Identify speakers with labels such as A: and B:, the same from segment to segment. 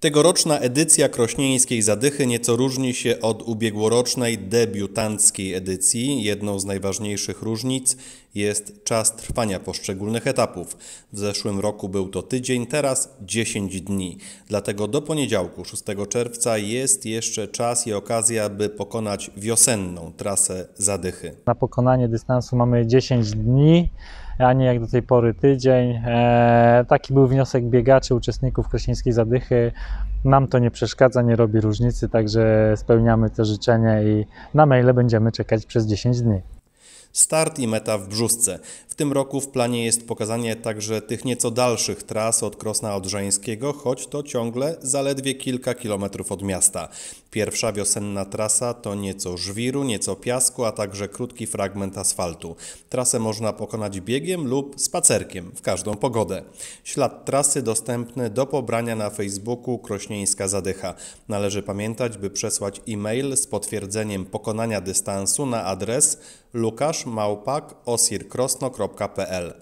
A: Tegoroczna edycja krośnieńskiej zadychy nieco różni się od ubiegłorocznej debiutanckiej edycji. Jedną z najważniejszych różnic jest czas trwania poszczególnych etapów. W zeszłym roku był to tydzień, teraz 10 dni. Dlatego do poniedziałku 6 czerwca jest jeszcze czas i okazja, by pokonać wiosenną trasę zadychy.
B: Na pokonanie dystansu mamy 10 dni a nie jak do tej pory tydzień. Eee, taki był wniosek biegaczy, uczestników Krośnieńskiej Zadychy. Nam to nie przeszkadza, nie robi różnicy, także spełniamy te życzenie i na maile będziemy czekać przez 10 dni.
A: Start i meta w Brzuszce. W tym roku w planie jest pokazanie także tych nieco dalszych tras od Krosna Odrzeńskiego, choć to ciągle zaledwie kilka kilometrów od miasta. Pierwsza wiosenna trasa to nieco żwiru, nieco piasku, a także krótki fragment asfaltu. Trasę można pokonać biegiem lub spacerkiem w każdą pogodę. Ślad trasy dostępny do pobrania na Facebooku Krośnieńska Zadycha. Należy pamiętać, by przesłać e-mail z potwierdzeniem pokonania dystansu na adres lukasz komentarz małpak osirkrosno.pl.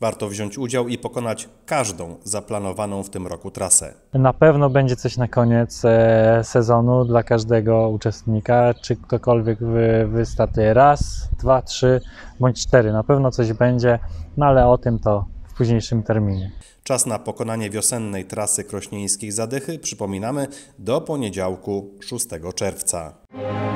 A: Warto wziąć udział i pokonać każdą zaplanowaną w tym roku trasę.
B: Na pewno będzie coś na koniec e, sezonu dla każdego uczestnika, czy ktokolwiek wy, raz, dwa, trzy bądź cztery. Na pewno coś będzie, no ale o tym to w późniejszym terminie.
A: Czas na pokonanie wiosennej trasy krośnieńskiej zadychy, przypominamy, do poniedziałku 6 czerwca.